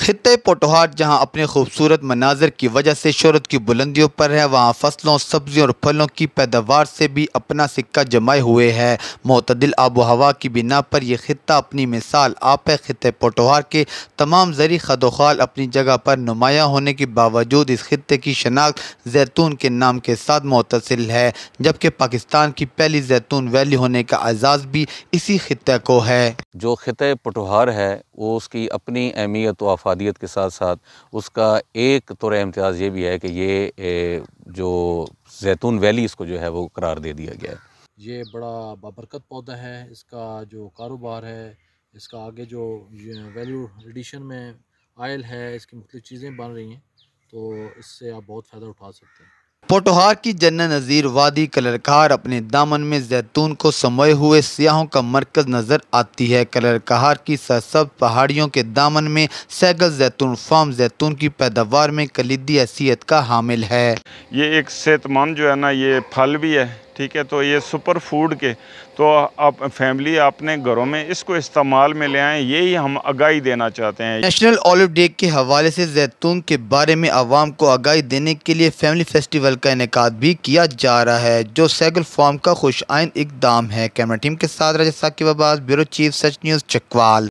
ख़त्े पोटोहाट जहाँ अपने खूबसूरत मनाजर की वजह से शहरत की बुलंदियों पर है वहाँ फसलों सब्जियों और फलों की पैदावार से भी अपना सिक्का जमाए हुए है मतदिल आबो हवा की बिना पर यह खत्ता अपनी मिसाल आप ख़त्े पोटोहार के तमाम जरिए खदोखाल अपनी जगह पर नुमाया होने के बावजूद इस खत्े की शनाख्त जैतून के नाम के साथ मुतसिल है जबकि पाकिस्तान की पहली जैतून वैली होने का एजाज़ भी इसी खत्े को है जो खत्े पटोहार है वो उसकी अपनी अहमियत अफादियत के साथ साथ उसका एक तौर इम्तियाज़ ये भी है कि ये जो जैतून वैली इसको जो है वो करार दे दिया गया है ये बड़ा बाबरकत पौधा है इसका जो कारोबार है इसका आगे जो वैल्यू एडिशन में आयल है इसकी मुख्तु चीज़ें बन रही हैं तो इससे आप बहुत फ़ायदा उठा सकते हैं पोटोहार की जन्न नज़ीर वादी कलरकार अपने दामन में जैतून को समोए हुए सियाहों का मरकज़ नज़र आती है कलरकार की सरसब पहाड़ियों के दामन में सैगल जैतून फार्म जैतून की पैदावार में कलीदी हैसियत का हामिल है ये एक सेहतमंद जो है ना ये फल भी है ठीक है तो ये सुपर फूड के तो आप फैमिली अपने घरों में इसको इस्तेमाल में ले आएँ यही हम आगाही देना चाहते हैं नेशनल ऑलिव डे के हवाले से जैतून के बारे में आवाम को आगाही देने के लिए फैमिली फेस्टिवल का इनका भी किया जा रहा है जो सैगल फॉर्म का खुश आइन इकदाम है कैमरा टीम के साथ राजस्थान के Abbas bureau chief Sach News Chakwal